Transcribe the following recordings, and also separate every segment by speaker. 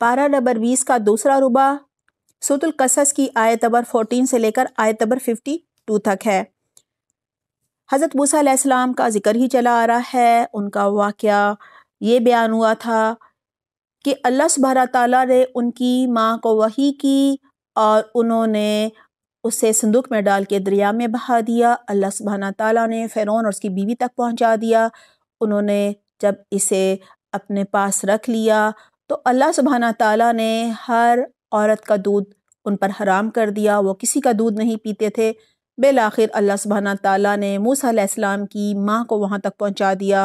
Speaker 1: पारा नंबर बीस का दूसरा रुबा सुतुल कसस की आयत नंबर फोर्टीन से लेकर आयत नंबर फिफ्टी टू तक है हज़रत मूसम का ज़िक्र ही चला आ रहा है उनका वाक़ ये बयान हुआ था कि अल्लाह सुबहरा ताली ने उनकी माँ को वही की और उन्होंने उसे संदूक में डाल के दरिया में बहा दिया अल्लाह सुबहाना ताली ने फ़िरौन और उसकी बीवी तक पहुँचा दिया उन्होंने जब इसे अपने पास रख लिया तो अल्लाह सुबहाना ताला ने हर औरत का दूध उन पर हराम कर दिया वो किसी का दूध नहीं पीते थे आखिर अल्लाह सुबहाना ताला ने मूसा की माँ को वहाँ तक पहुँचा दिया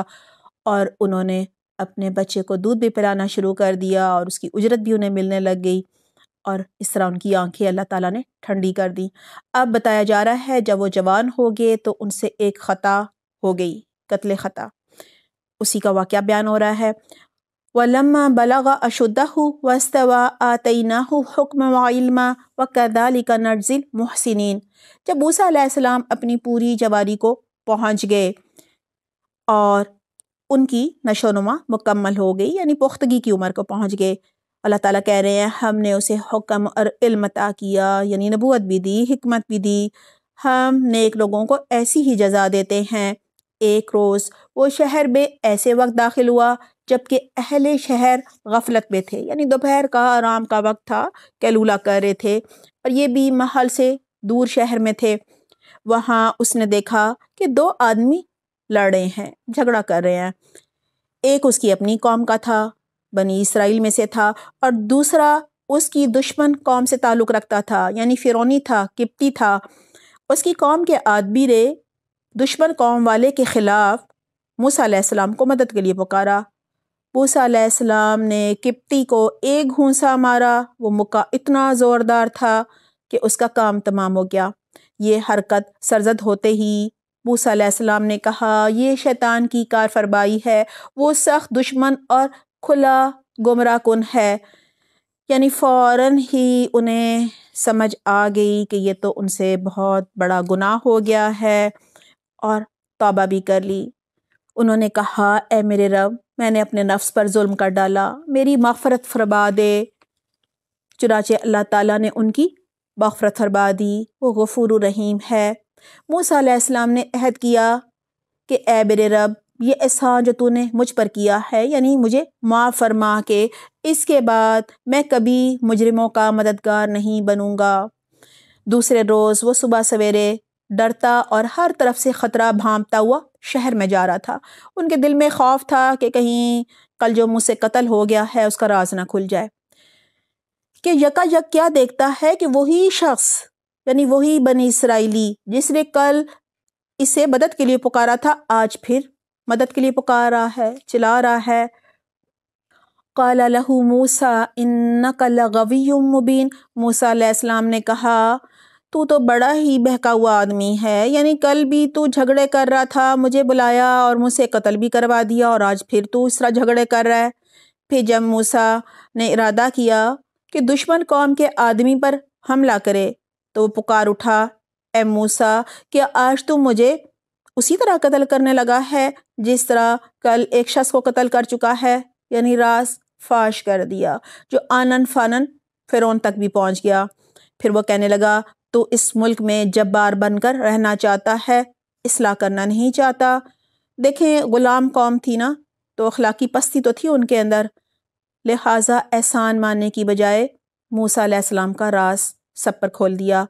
Speaker 1: और उन्होंने अपने बच्चे को दूध भी पिलाना शुरू कर दिया और उसकी उजरत भी उन्हें मिलने लग गई और इस तरह उनकी आंखें अल्लाह ताला ने ठंडी कर दी अब बताया जा रहा है जब वो जवान हो गए तो उनसे एक ख़ता हो गई कत्ल ख़ता उसी का वाक़ बयान हो रहा है वलम्मा बलग अशुद्ध वस्तवा आतना हुक्म वलमा व कदालिका नर्जिल महसिन जब मूसा आसमाम अपनी पूरी जवारी को पहुँच गए और उनकी नशोनुमा मुकम्मल हो गई यानी पुख्तगी की उम्र को पहुँच गए अल्लाह ताला कह रहे हैं हमने उसे हुक्म और इल्म अता किया यानी नबूत भी दी हमत भी दी हम नेक लोगों को ऐसी ही जजा देते हैं एक रोज़ वो शहर में ऐसे वक्त दाखिल हुआ जबकि अहले शहर गफलत में थे यानी दोपहर का आराम का वक्त था कैलूला कर रहे थे और ये भी महल से दूर शहर में थे वहाँ उसने देखा कि दो आदमी लड़ रहे हैं झगड़ा कर रहे हैं एक उसकी अपनी कौम का था बनी इसराइल में से था और दूसरा उसकी दुश्मन कौम से ताल्लुक़ रखता था यानी फ़िरौनी था किप्ती था उसकी कौम के आदमी ने दुश्मन कौम वाले के ख़िलाफ़ मूसा को मदद के लिए पुकारा मूसा अलैहिस्सलाम ने किप्टी को एक घूसा मारा वो मुक्का इतना ज़ोरदार था कि उसका काम तमाम हो गया ये हरकत सरजद होते ही मूसा अलैहिस्सलाम ने कहा यह शैतान की कार है वो सख्त दुश्मन और खुला गुमराह कन है यानी फ़ौर ही उन्हें समझ आ गई कि ये तो उनसे बहुत बड़ा गुनाह हो गया है और तोबा भी कर ली उन्होंने कहा ए मेरे रब मैंने अपने नफ्स पर जुल्म कर डाला मेरी मफ़रत फरमा दे चुनाचे अल्लाह ताला ने उनकी मफ़रत फरमा दी वो गफूर रहीम है मूसा इस्लाम ने अहद किया कि ए मेरे रब ये एहसान जो तूने मुझ पर किया है यानी मुझे माफ़ फरमा के इसके बाद मैं कभी मुजरमों का मददगार नहीं बनूँगा दूसरे रोज़ वो सुबह सवेरे डरता और हर तरफ से ख़तरा भांपता हुआ शहर में जा रहा था उनके दिल में खौफ था कि कहीं कल जो मुझसे कत्ल हो गया है उसका राज ना खुल जाए कि यका यक क्या देखता है कि वही शख्स यानी वही बनी इसराइली जिसने कल इसे मदद के लिए पुकारा था आज फिर मदद के लिए पुकार रहा है चिल्ला रहा है काला लहू मूसा इन्ना का लगवी मुबीन मूसा ने कहा तू तो बड़ा ही बहका हुआ आदमी है यानी कल भी तू झगड़े कर रहा था मुझे बुलाया और मुझसे कत्ल भी करवा दिया और आज फिर तू इस तरह झगड़े कर रहा है फिर जब मूसा ने इरादा किया कि दुश्मन कौम के आदमी पर हमला करे तो वो पुकार उठा ए मूसा क्या आज तू मुझे उसी तरह कत्ल करने लगा है जिस तरह कल एक शख्स को कत्ल कर चुका है यानी रास फाश कर दिया जो आनन फानन फिरौन तक भी पहुंच गया फिर वो कहने लगा तो इस मुल्क में जब्बार बनकर रहना चाहता है इसलाह करना नहीं चाहता देखें ग़ुलाम कौम थी ना तो अखलाकी पस्ती तो थी उनके अंदर लिहाजा एहसान मानने की बजाय मूसा अलैहिस्सलाम का रास सब पर खोल दिया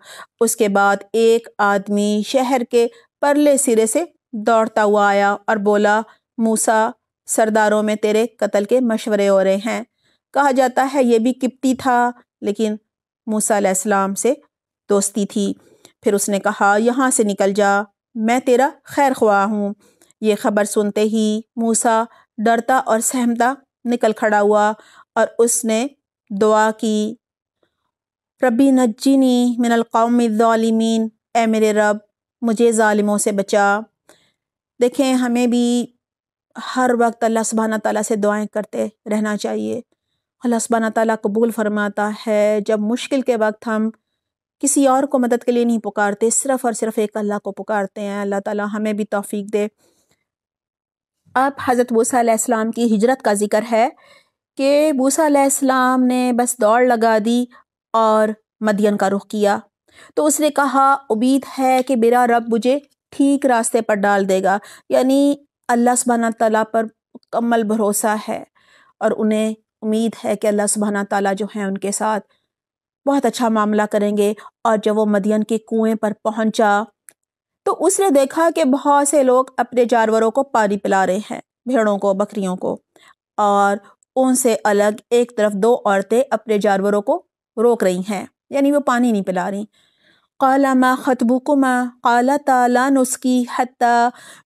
Speaker 1: उसके बाद एक आदमी शहर के परले सिरे से दौड़ता हुआ आया और बोला मूसा सरदारों में तेरे कत्ल के मशवरे हो रहे हैं कहा जाता है ये भी किप्ती था लेकिन मूसा अलैहिस्सलाम से दोस्ती थी फिर उसने कहा यहाँ से निकल जा मैं तेरा खैर ख्वाह हूँ ये खबर सुनते ही मूसा डरता और सहमता निकल खड़ा हुआ और उसने दुआ की रबी नज्जीनी मिनल कौम ए मेरे रब मुझे ालिमों से बचा देखें हमें भी हर वक्त अल्लाह सुबहाना ताली से दुआएं करते रहना चाहिए अल्लाह सुबहाना ताली कबूल फरमाता है जब मुश्किल के वक्त हम किसी और को मदद के लिए नहीं पुकारते सिर्फ़ और सिर्फ़ एक अल्लाह को पुकारते हैं अल्लाह ताला हमें भी तौफीक दे अब हज़रत मूसा की हिजरत का ज़िक्र है कि मूसा ने बस दौड़ लगा दी और मदियन का रुख किया तो उसने कहा उम्मीद है कि मेरा रब मुझे ठीक रास्ते पर डाल देगा यानी अल्लाह सुबहाना तला पर मुकम्मल भरोसा है और उन्हें उम्मीद है कि अल्लाह सुबहाना ताला जो है उनके साथ बहुत अच्छा मामला करेंगे और जब वो मदियन के कुएं पर पहुंचा तो उसने देखा कि बहुत से लोग अपने जानवरों को पानी पिला रहे हैं भेड़ों को बकरियों को और उनसे अलग एक तरफ दो औरतें अपने जानवरों को रोक रही हैं यानी वो पानी नहीं पिला रही काला मा माँ काला ताला नुस्की हत्ता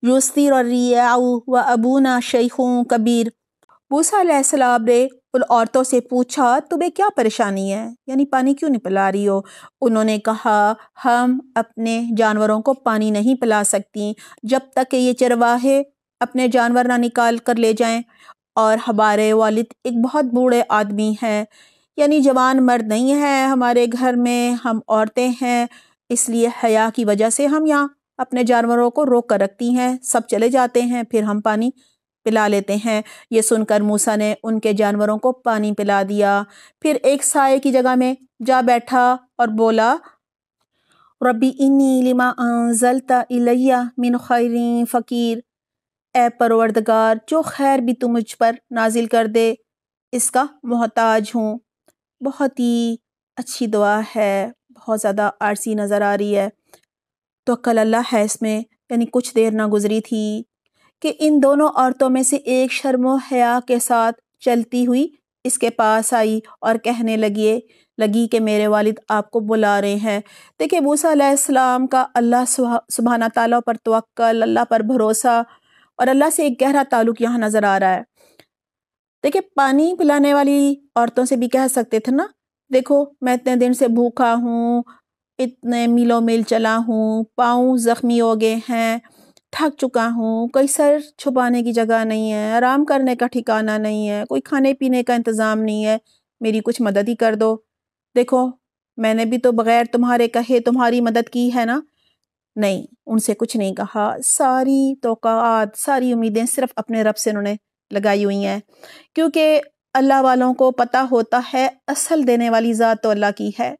Speaker 1: युस्तिर और रियाऊ व अबूना शेखों कबीर मूसा ने उन औरतों से पूछा तुम्हें क्या परेशानी है यानी पानी क्यों नहीं पिला रही हो उन्होंने कहा हम अपने जानवरों को पानी नहीं पिला सकती जब तक ये चरवाहे अपने जानवर ना निकाल कर ले जाएं और हमारे वालिद एक बहुत बूढ़े आदमी हैं यानी जवान मर्द नहीं है हमारे घर में हम औरतें हैं इसलिए हया की वजह से हम यहाँ अपने जानवरों को रोक कर रखती हैं सब चले जाते हैं फिर हम पानी पिला लेते हैं ये सुनकर मूसा ने उनके जानवरों को पानी पिला दिया फिर एक साय की जगह में जा बैठा और बोला रबी इन्नी लिमा अंजलता इलैया मिन खैरिन फ़कीर ए परवरदगार जो खैर भी तू मुझ पर नाजिल कर दे इसका मोहताज हूँ बहुत ही अच्छी दुआ है बहुत ज़्यादा आरसी नज़र आ रही है तो कल अल्लाह है इसमें यानी कुछ देर ना गुजरी थी कि इन दोनों औरतों में से एक शर्मो हया के साथ चलती हुई इसके पास आई और कहने लगी लगी कि मेरे वालिद आपको बुला रहे हैं देखिए मूसम का अल्लाह सुबहाना ताली पर तोल अल्लाह पर भरोसा और अल्लाह से एक गहरा ताल्लुक यहाँ नज़र आ रहा है देखिए पानी पिलाने वाली औरतों से भी कह सकते थे ना देखो मैं इतने दिन से भूखा हूँ इतने मिलो मिल चला हूँ पाँव ज़ख्मी हो गए हैं थक चुका हूँ कोई सर छुपाने की जगह नहीं है आराम करने का ठिकाना नहीं है कोई खाने पीने का इंतज़ाम नहीं है मेरी कुछ मदद ही कर दो देखो मैंने भी तो बग़ैर तुम्हारे कहे तुम्हारी मदद की है ना नहीं उनसे कुछ नहीं कहा सारी तोक़ात सारी उम्मीदें सिर्फ अपने रब से उन्होंने लगाई हुई हैं क्योंकि अल्लाह वालों को पता होता है असल देने वाली ज़ात तो अल्लाह की है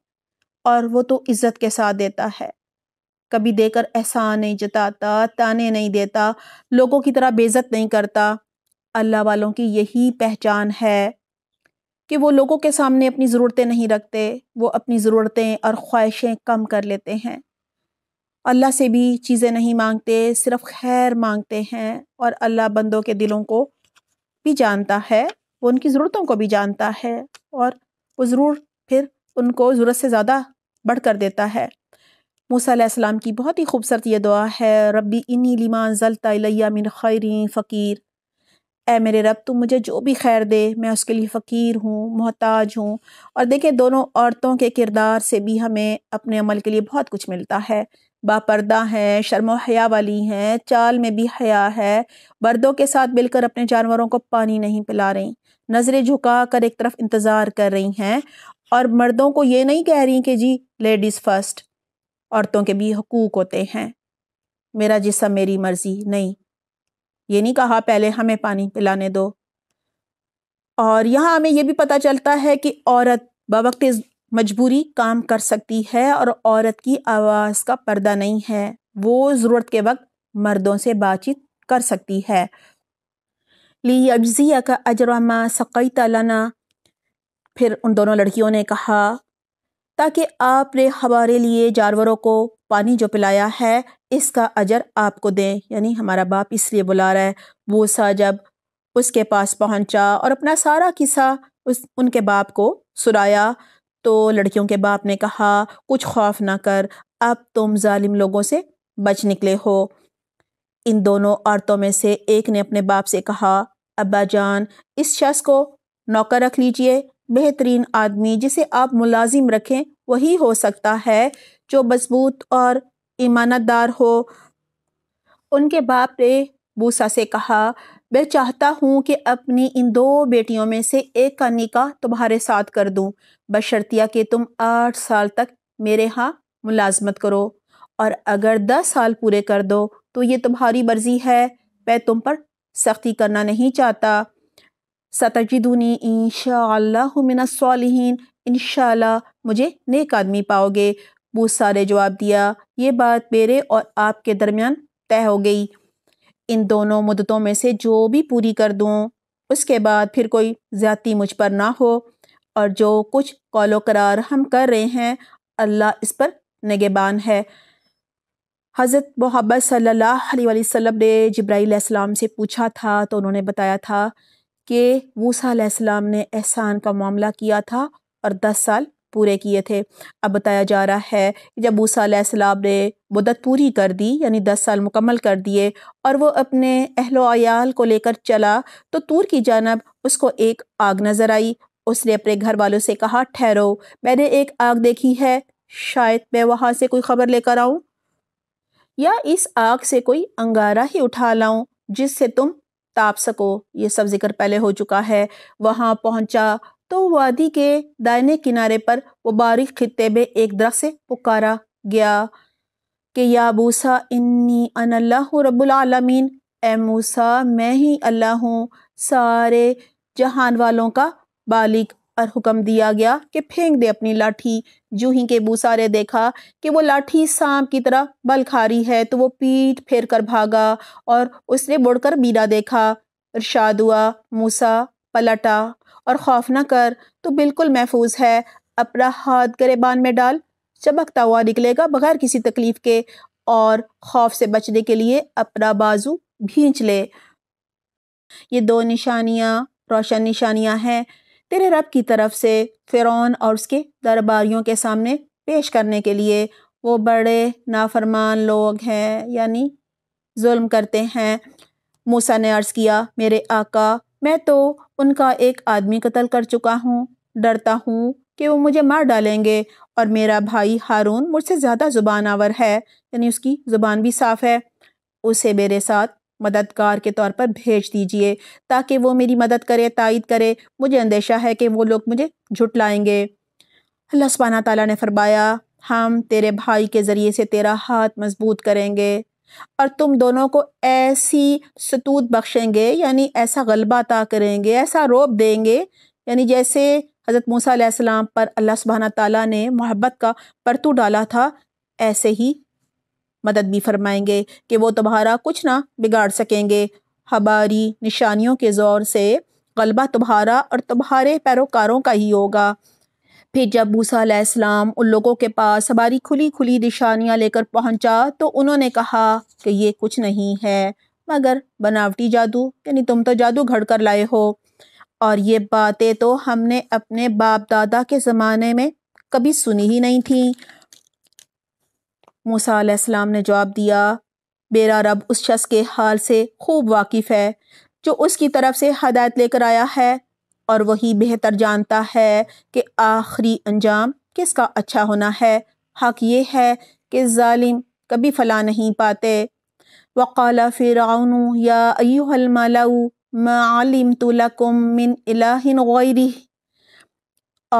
Speaker 1: और वो तो इज़्ज़त के साथ देता है कभी देकर एहसान नहीं जताता ताने नहीं देता लोगों की तरह बेज़त नहीं करता अल्लाह वालों की यही पहचान है कि वो लोगों के सामने अपनी ज़रूरतें नहीं रखते वो अपनी ज़रूरतें और ख्वाहिशें कम कर लेते हैं अल्लाह से भी चीज़ें नहीं मांगते सिर्फ खैर मांगते हैं और अल्लाह बंदों के दिलों को भी जानता है वो उनकी ज़रूरतों को भी जानता है और वो ज़रूर फिर उनको ज़रूरत से ज़्यादा बढ़ कर देता है मूसम की बहुत ही खूबसूरत ये दुआ है रब्बी इन्नी लिमा जलता मिन खैरी फ़कीर ए मेरे रब तुम मुझे जो भी खैर दे मैं उसके लिए फ़कीर हूँ मोहताज हूँ और देखें दोनों औरतों के किरदार से भी हमें अपने अमल के लिए बहुत कुछ मिलता है बापर्दा हैं शर्म हया वाली हैं चाल में भी हया है बर्दों के साथ मिलकर अपने जानवरों को पानी नहीं पिला रही नज़रें झुका कर एक तरफ इंतज़ार कर रही हैं और मर्दों को ये नहीं कह रही कि जी लेडीज़ फ़र्स्ट औरतों के भी हकूक़ होते हैं मेरा जिसम मेरी मर्ज़ी नहीं ये नहीं कहा पहले हमें पानी पिलाने दो और यहाँ हमें यह भी पता चलता है कि औरत बवक्त मजबूरी काम कर सकती है और औरत की आवाज़ का पर्दा नहीं है वो ज़रूरत के वक्त मर्दों से बातचीत कर सकती है ली अज्जिया का अजरामा सकई तलाना फिर उन दोनों लड़कियों ने कहा ताकि आपने हमारे लिए जानवरों को पानी जो पिलाया है इसका अजर आपको दें यानी हमारा बाप इसलिए बुला रहा है मूसा जब उसके पास पहुंचा और अपना सारा किस्सा उस उनके बाप को सुनाया तो लड़कियों के बाप ने कहा कुछ खौफ ना कर अब तुम जालिम लोगों से बच निकले हो इन दोनों औरतों में से एक ने अपने बाप से कहा अब्बा जान इस शख्स को नौकर रख लीजिए बेहतरीन आदमी जिसे आप मुलाजिम रखें वही हो सकता है जो मजबूत और ईमानदार हो उनके बाप ने बूसा से कहा मैं चाहता हूँ कि अपनी इन दो बेटियों में से एक का निकाह तुम्हारे साथ कर दूँ बशर्तिया कि तुम आठ साल तक मेरे यहाँ मुलाजमत करो और अगर दस साल पूरे कर दो तो ये तुम्हारी मर्जी है मैं तुम पर सख्ती करना नहीं चाहता सतजदूनी इन इन मुझे नेक आदमी पाओगे मूसा ने जवाब दिया ये बात मेरे और आपके दरमियान तय हो गई इन दोनों मुद्दतों में से जो भी पूरी कर दूँ उसके बाद फिर कोई ज़्यादती मुझ पर ना हो और जो कुछ कौलो करार हम कर रहे हैं अल्लाह इस पर नगेबान है हज़रत मोहब्बत सल्लल्लाहु अलैहि वसल्लम ने जब्राईसम से पूछा था तो उन्होंने बताया था कि मूसा अलैहिस्सलाम ने एहसान का मामला किया था और दस साल पूरे किए थे अब बताया जा रहा है कि जब मूसा अलैहिस्सलाम ने मदत पूरी कर दी यानी दस साल मुकम्मल कर दिए और वह अपने अहलोयाल को लेकर चला तो तूर की जानब उसको एक आग नज़र आई उसने अपने घर वालों से कहा ठहरो मैंने एक आग देखी है शायद मैं वहाँ से कोई ख़बर लेकर आऊँ या इस आग से कोई अंगारा ही उठा लाऊं जिससे तुम ताप तो सको ये सब जिक्र पहले हो चुका है वहाँ पहुँचा तो वादी के दायने किनारे पर वो बारिक खत्ते में एक दरख्त से पुकारा गया कि या मूसा इन्नी अनल्लाह रबालमीन ए मूसा मैं ही अल्लाह हूँ सारे जहान वालों का बालिक और हुक्म दिया गया कि फेंक दे अपनी लाठी जू ही के बूसा ने देखा कि वो लाठी सांप की तरह बल खा रही है तो वो पीठ फेर कर भागा और उसने मुड़कर बीना देखा इर्शाद हुआ मूसा पलटा और खौफ ना कर तो बिल्कुल महफूज है अपना हाथ गरेबान में डाल चमकता हुआ निकलेगा बगैर किसी तकलीफ के और खौफ से बचने के लिए अपना बाजू भींच ले ये दो निशानियाँ रोशन निशानियाँ हैं तेरे रब की तरफ से फ़िरौन और उसके दरबारियों के सामने पेश करने के लिए वो बड़े नाफरमान लोग हैं यानी जुल्म करते हैं मूसा ने अर्ज़ किया मेरे आका मैं तो उनका एक आदमी कत्ल कर चुका हूँ डरता हूँ कि वो मुझे मार डालेंगे और मेरा भाई हारून मुझसे ज़्यादा ज़ुबान आवर है यानी उसकी ज़ुबान भी साफ़ है उसे मेरे साथ मददगार के तौर पर भेज दीजिए ताकि वो मेरी मदद करे तायद करे मुझे अंदेशा है कि वो लोग मुझे झुटलाएंगे अल्लाह सुबहाना ताला ने फरमाया हम तेरे भाई के ज़रिए से तेरा हाथ मजबूत करेंगे और तुम दोनों को ऐसी सतूत बख्शेंगे यानी ऐसा गलबा अता करेंगे ऐसा रोब देंगे यानी जैसे हज़रत मूसा पर अल्लाह सुबहाना ताली ने मोहब्बत का परतू डाला था ऐसे ही मदद भी फरमाएंगे कि वो तुम्हारा कुछ ना बिगाड़ सकेंगे हमारी निशानियों के ज़ोर से गलबा तुम्हारा और तुम्हारे पैरोकारों का ही होगा फिर जब मूसा अलैहिस्सलाम उन लोगों के पास हमारी खुली खुली निशानियाँ लेकर पहुँचा तो उन्होंने कहा कि ये कुछ नहीं है मगर बनावटी जादू यानी तुम तो जादू घड़ कर लाए हो और ये बातें तो हमने अपने बाप दादा के ज़माने में कभी सुनी ही नहीं थी मूसा आसमाम ने जवाब दिया मेरा रब उस शख्स के हाल से खूब वाकिफ़ है जो उसकी तरफ से हदायत लेकर आया है और वही बेहतर जानता है कि आखिरी अंजाम किसका अच्छा होना है हक ये है कि ालिम कभी फला नहीं पाते वक़ाल फ़िराउन या अयूहलमलाऊ मालिम तुलकुम मिन इलाहिन गैरी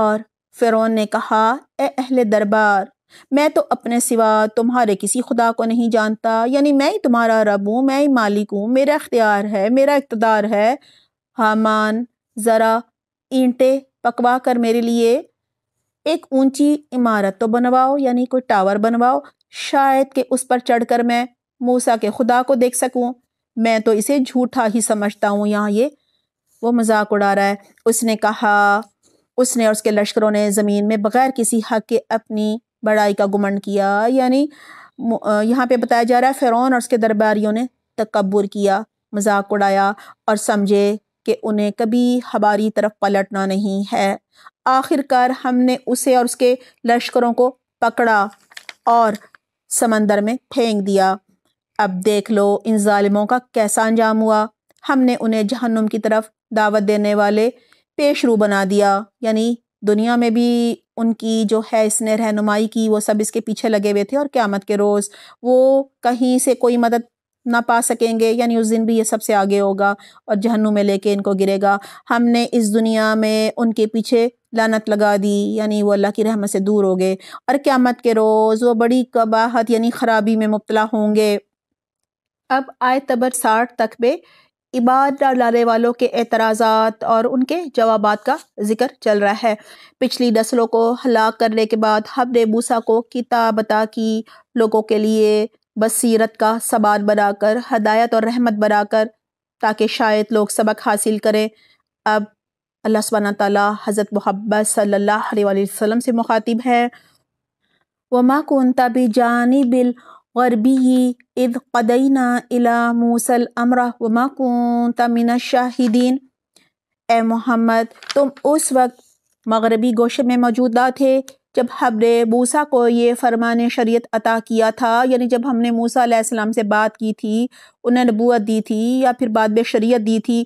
Speaker 1: और फ़िरौन ने कहा ए अहल दरबार मैं तो अपने सिवा तुम्हारे किसी खुदा को नहीं जानता यानी मैं ही तुम्हारा रब हूँ मैं ही मालिक हूँ मेरा अख्तियार है मेरा इकतदार है हामान ज़रा ईंटे पकवा कर मेरे लिए एक ऊंची इमारत तो बनवाओ यानी कोई टावर बनवाओ शायद कि उस पर चढ़कर मैं मूसा के खुदा को देख सकूं मैं तो इसे झूठा ही समझता हूँ यहाँ ये वो मजाक उड़ा रहा है उसने कहा उसने और उसके लश्करों ने ज़मीन में बग़ैर किसी हक के अपनी बड़ाई का गुमंड किया यानी यहाँ पे बताया जा रहा है फ़िरौन और उसके दरबारियों ने तकबर किया मजाक उड़ाया और समझे कि उन्हें कभी हमारी तरफ पलटना नहीं है आखिरकार हमने उसे और उसके लश्करों को पकड़ा और समंदर में फेंक दिया अब देख लो इन ालिमों का कैसा अंजाम हुआ हमने उन्हें जहन्नुम की तरफ दावत देने वाले पेशरू बना दिया यानी दुनिया में भी उनकी जो है इसने रहनुमाई की वो सब इसके पीछे लगे हुए थे और क़्यामत के रोज़ वो कहीं से कोई मदद ना पा सकेंगे यानी उस दिन भी ये सबसे आगे होगा और जहन्नुम में लेके इनको गिरेगा हमने इस दुनिया में उनके पीछे लानत लगा दी यानी वो अल्लाह की रहमत से दूर हो गए और क़्यामत के रोज़ वो बड़ी कबाहत यानी ख़राबी में मुबतला होंगे अब आय तबर साठ तक में ईमान लाने वालों के एतराज़ात और उनके जवाब का जिक्र चल रहा है पिछली नस्लों को हलाक करने के बाद हमने मूसा को किताब की लोगों के लिए बसीरत का सामान बनाकर हदायत और रहमत बनाकर ताकि शायद लोग सबक हासिल करें अब अल्लाह सब ताली हज़रत मोहब्बत सल्ला अलैहि से मुखातिब है वमा कुंता भी जानी बिल غربي إذ قضينا إلى موسى الأمر وما كنت من الشاهدين ए मोहम्मद तुम उस वक्त मगरबी गोशे में मौजूद थे जब हमने मूसा को ये फरमान शरीयत अता किया था यानी जब हमने मूसा मूसम से बात की थी उन्हें नबूत दी थी या फिर बाद में शरीयत दी थी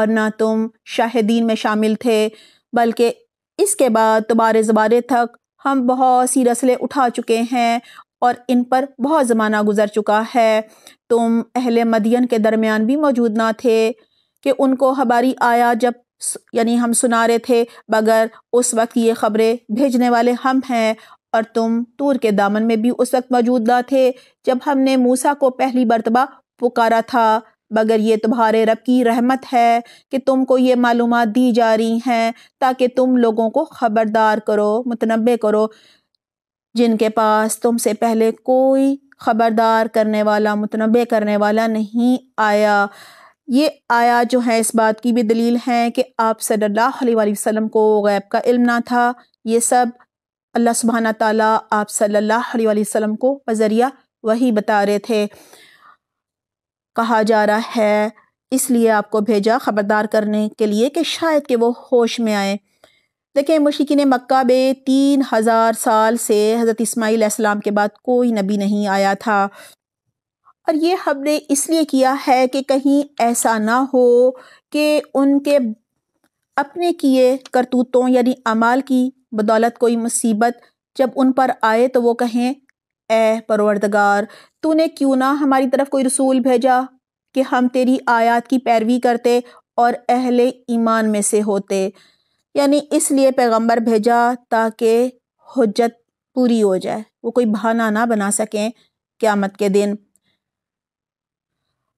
Speaker 1: और ना तुम शाहिदीन में शामिल थे बल्कि इसके बाद तुम्हारे ज़बारे तक हम बहुत सी रसलें उठा चुके हैं और इन पर बहुत ज़माना गुजर चुका है तुम अहले मदियन के दरमियान भी मौजूद ना थे कि उनको हमारी आया जब यानी हम सुना रहे थे मगर उस वक्त ये ख़बरें भेजने वाले हम हैं और तुम तूर के दामन में भी उस वक्त मौजूद ना थे जब हमने मूसा को पहली मरतबा पुकारा था मगर ये तुम्हारे रब की रहमत है कि तुमको ये मालूम दी जा रही हैं ताकि तुम लोगों को ख़बरदार करो मुतनबे करो जिनके पास तुमसे पहले कोई ख़बरदार करने वाला मुतनबे करने वाला नहीं आया ये आया जो है इस बात की भी दलील है कि आप सल्लल्लाहु अलैहि वसल्लम को गैब का इल्म ना था ये सब अल्लाह सुबहाना ताला आप सल्लल्लाहु अलैहि वसल्लम को बज़रिया वही बता रहे थे कहा जा रहा है इसलिए आपको भेजा ख़बरदार करने के लिए कि शायद कि वो होश में आए देखें ने मक्का में तीन हज़ार साल से हज़रत इस्माईल इस्लाम के बाद कोई नबी नहीं आया था और ये हमने इसलिए किया है कि कहीं ऐसा ना हो कि उनके अपने किए करतूतों यानी अमाल की बदौलत कोई मुसीबत जब उन पर आए तो वो कहें ए परवरदगार तूने क्यों ना हमारी तरफ कोई रसूल भेजा कि हम तेरी आयत की पैरवी करते और अहले ईमान में से होते यानी इसलिए पैगंबर भेजा ताकि हजत पूरी हो जाए वो कोई बहाना ना बना सकें क़्यामत के दिन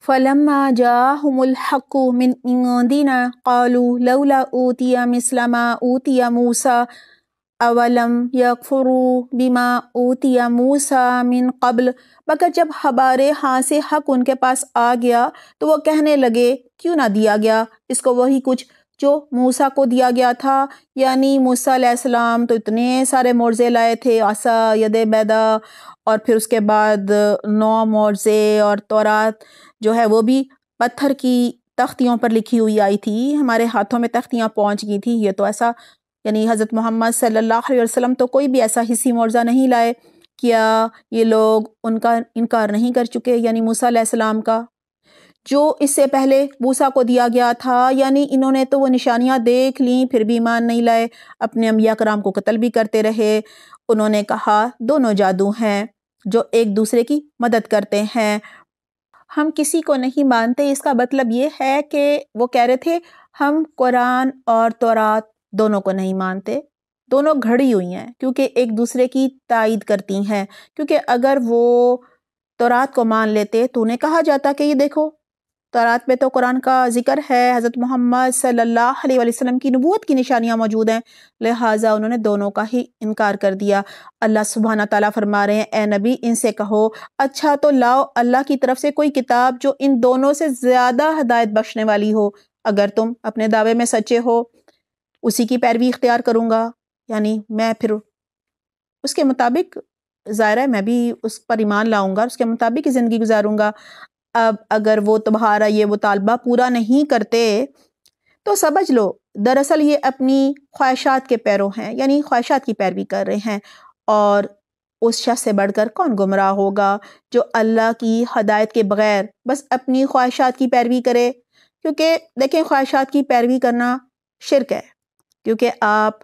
Speaker 1: फ़लम जाहमलहक़ु मिनदीना कालू लौला ऊतिया मिसलमा ऊतिया मूसा अवलम यकफ़ुरु बिमा ऊतिया मूसा मिन कबल मगर जब हबारे हाँ से हक उनके पास आ गया तो वो कहने लगे क्यों ना दिया गया इसको वही कुछ जो मूसा को दिया गया था यानी मूसा मूसम तो इतने सारे मोरज़े लाए थे आसा यद बैदा और फिर उसके बाद नौ मोरज़े और तौरात जो है वो भी पत्थर की तख्तियों पर लिखी हुई आई थी हमारे हाथों में तख्तियाँ पहुँच गई थी ये तो ऐसा यानी हज़रत मोहम्मद सल्लल्लाहु अलैहि वसल्लम तो कोई भी ऐसा हिस्सी मुआवजा नहीं लाए क्या ये लोग उनका इनकार नहीं कर चुके यानी मूसा सलाम का जो इससे पहले मूसा को दिया गया था यानी इन्होंने तो वो निशानियां देख ली फिर भी ईमान नहीं लाए अपने अम्बिया कराम को कत्ल भी करते रहे उन्होंने कहा दोनों जादू हैं जो एक दूसरे की मदद करते हैं हम किसी को नहीं मानते इसका मतलब ये है कि वो कह रहे थे हम कुरान और तौरात दोनों को नहीं मानते दोनों घड़ी हुई हैं क्योंकि एक दूसरे की तायद करती हैं क्योंकि अगर वो तौरात को मान लेते तो उन्हें कहा जाता कि ये देखो तौरात तो में तो कुरान का जिक्र है हज़रत मोहम्मद सल्लल्लाहु अलैहि वसल्लम की नबूत की निशानियाँ मौजूद हैं लिहाजा उन्होंने दोनों का ही इनकार कर दिया अल्लाह सुबहाना ताला फरमा रहे हैं ए नबी इनसे कहो अच्छा तो लाओ अल्लाह की तरफ से कोई किताब जो इन दोनों से ज़्यादा हदायत बख्शने वाली हो अगर तुम अपने दावे में सच्चे हो उसी की पैरवी इख्तियार करूँगा यानी मैं फिर उसके मुताबिक ज़ाहिर है मैं भी उस पर ईमान लाऊंगा उसके मुताबिक ही ज़िंदगी गुजारूंगा अब अगर वो तुम्हारा ये मुतालबा पूरा नहीं करते तो समझ लो दरअसल ये अपनी ख्वाहिशात के पैरों हैं यानी ख्वाहिशात की पैरवी कर रहे हैं और उस शख्स से बढ़कर कौन गुमराह होगा जो अल्लाह की हदायत के बग़ैर बस अपनी ख्वाहिशात की पैरवी करे क्योंकि देखें ख्वाहिशात की पैरवी करना शिरक है क्योंकि आप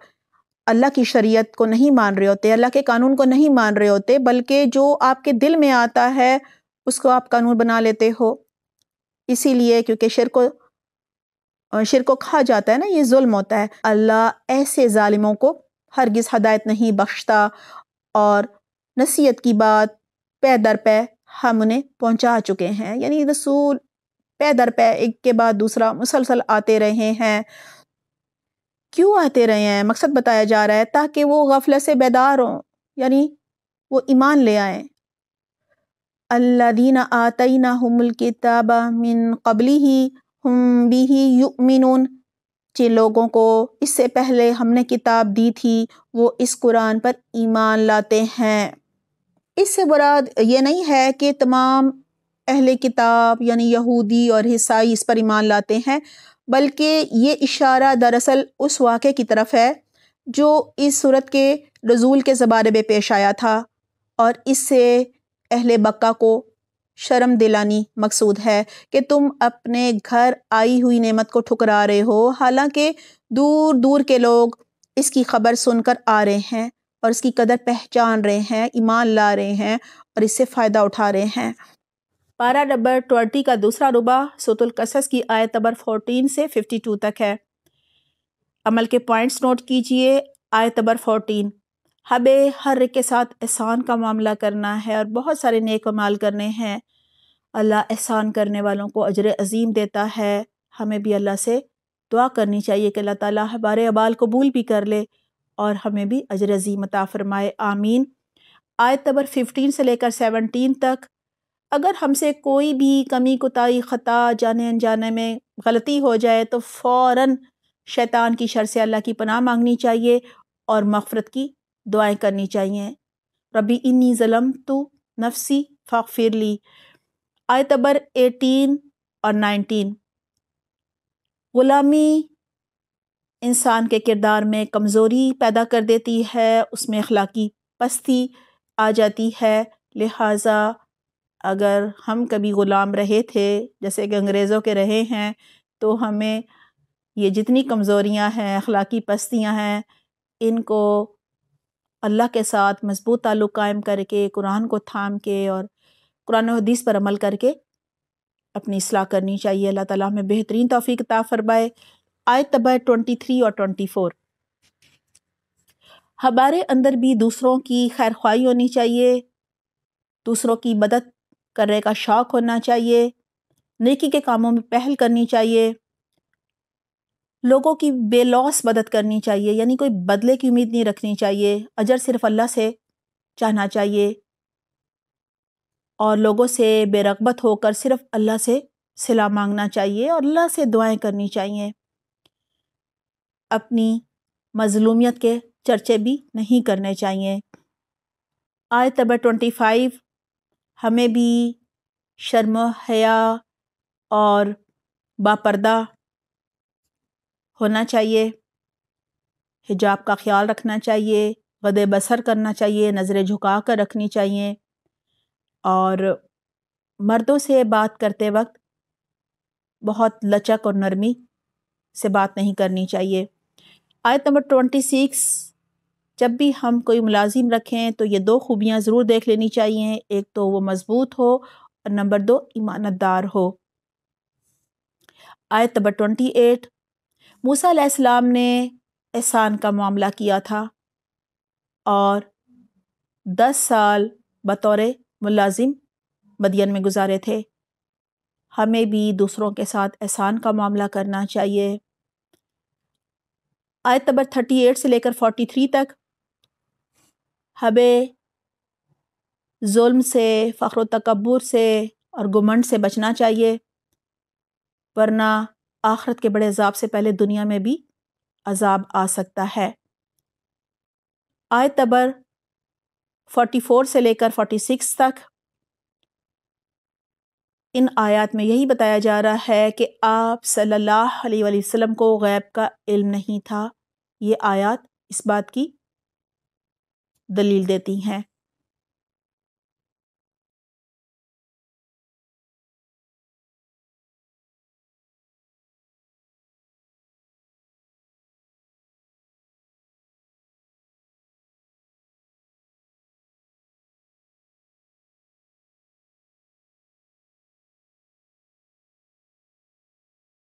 Speaker 1: अल्लाह की शरीयत को नहीं मान रहे होते अल्लाह के कानून को नहीं मान रहे होते बल्कि जो आपके दिल में आता है उसको आप कानून बना लेते हो इसीलिए क्योंकि शिर को शिर को खा जाता है ना ये जुल्म होता है अल्लाह ऐसे ालिमों को हरगिज़ हदायत नहीं बख्शता और नसीहत की बात पै दर पै हम उन्हें पहुँचा चुके हैं यानी रसूल पै दर पै एक के बाद दूसरा मुसलसल आते रहे हैं क्यों आते रहे हैं मकसद बताया जा रहा है ताकि वो गफलत से बेदार हों यानी वो ईमान ले आएँ अल्लादीन आतना हमल किताब मिन कबली ही हम भी ही जिन लोगों को इससे पहले हमने किताब दी थी वो इस कुरान पर ईमान लाते हैं इससे बुराद ये नहीं है कि तमाम अहले किताब यानी यहूदी और ईसाई इस पर ईमान लाते हैं बल्कि ये इशारा दरअसल उस वाक़े की तरफ है जो इस सूरत के रजूल के ज़बान में पेश आया था और इससे अहल बक्का को शर्म दिलानी मकसूद है कि तुम अपने घर आई हुई नेमत को ठुकरा रहे हो हालांकि दूर दूर के लोग इसकी खबर सुनकर आ रहे हैं और इसकी कदर पहचान रहे हैं ईमान ला रहे हैं और इससे फ़ायदा उठा रहे हैं पारा नंबर ट्वेंटी का दूसरा रुबा सतुल कसस की आयत नंबर फोर्टीन से फिफ्टी टू तक है अमल के पॉइंट्स नोट कीजिए आयत नंबर फोर्टीन हमें हर के साथ एहसान का मामला करना है और बहुत सारे नेक माल करने हैं अल्लाह एहसान करने वालों को अजर अजीम देता है हमें भी अल्लाह से दुआ करनी चाहिए कि अल्लाह ताला हमारे अबाल कबूल भी कर ले और हमें भी अजर अजीम अता फ़रमाए आमीन आयत तबर फिफ्टीन से लेकर सेवनटीन तक अगर हमसे कोई भी कमी कोताही ख़ता जाने अनजाने में गलती हो जाए तो फ़ौर शैतान की शर से अल्लाह की पनाह मांगनी चाहिए और मफ़रत की दुआएं करनी चाहिए रबी इन्नी ज़लम तो नफसी फिर ली आयतबर एटीन और नाइनटीन ग़ुलामी इंसान के किरदार में कमज़ोरी पैदा कर देती है उसमें अखलाकी पस्ती आ जाती है लिहाजा अगर हम कभी ग़ुलाम रहे थे जैसे कि अंग्रेज़ों के रहे हैं तो हमें ये जितनी कमज़ोरियां हैं अखलाकी पस्तियां हैं इनको अल्लाह के साथ मज़बूत ताल्लुक़ कायम करके कुरान को थाम के और कुरान हदीस पर अमल करके अपनी असलाह करनी चाहिए अल्लाह ताला में बेहतरीन तोफ़ी किताब फरमाए आयत तब ट्वेंटी थ्री और ट्वेंटी फोर हमारे अंदर भी दूसरों की खैर ख्वाही होनी चाहिए दूसरों की मदद करने का शौक़ होना चाहिए नेकी के कामों में पहल करनी चाहिए लोगों की बेलौस मदद करनी चाहिए यानी कोई बदले की उम्मीद नहीं रखनी चाहिए अजर सिर्फ अल्लाह से चाहना चाहिए और लोगों से बेरगबत होकर सिर्फ अल्लाह से सिला मांगना चाहिए और अल्लाह से दुआएं करनी चाहिए अपनी मजलूमियत के चर्चे भी नहीं करने चाहिए आय तब ट्वेंटी फाइव हमें भी शर्म हया और बापर्दा होना चाहिए हिजाब का ख्याल रखना चाहिए गदे बसर करना चाहिए नज़रें झुका कर रखनी चाहिए और मर्दों से बात करते वक्त बहुत लचक और नरमी से बात नहीं करनी चाहिए आयत नंबर ट्वेंटी सिक्स जब भी हम कोई मुलाजिम रखें तो ये दो खूबियाँ ज़रूर देख लेनी चाहिए एक तो वो मज़बूत हो और नंबर दो ईमानतदार हो आयत नंबर ट्वेंटी एट मूसा अलैहिस्सलाम ने एहसान का मामला किया था और दस साल बतौर मुलाजिम मदियन में गुजारे थे हमें भी दूसरों के साथ एहसान का मामला करना चाहिए आयत नंबर थर्टी एट से लेकर फोर्टी थ्री तक हमें जुल्म से फ़ख्र तकबर से और गुमंड से बचना चाहिए वरना आखरत के बड़े अजाब से पहले दुनिया में भी अजाब आ सकता है आय तबर फोर से लेकर फोर्टी सिक्स तक इन आयात में यही बताया जा रहा है कि आप सल्लल्लाहु अलैहि वसल्लम को गैब का इल्म नहीं था ये आयात इस बात की दलील देती हैं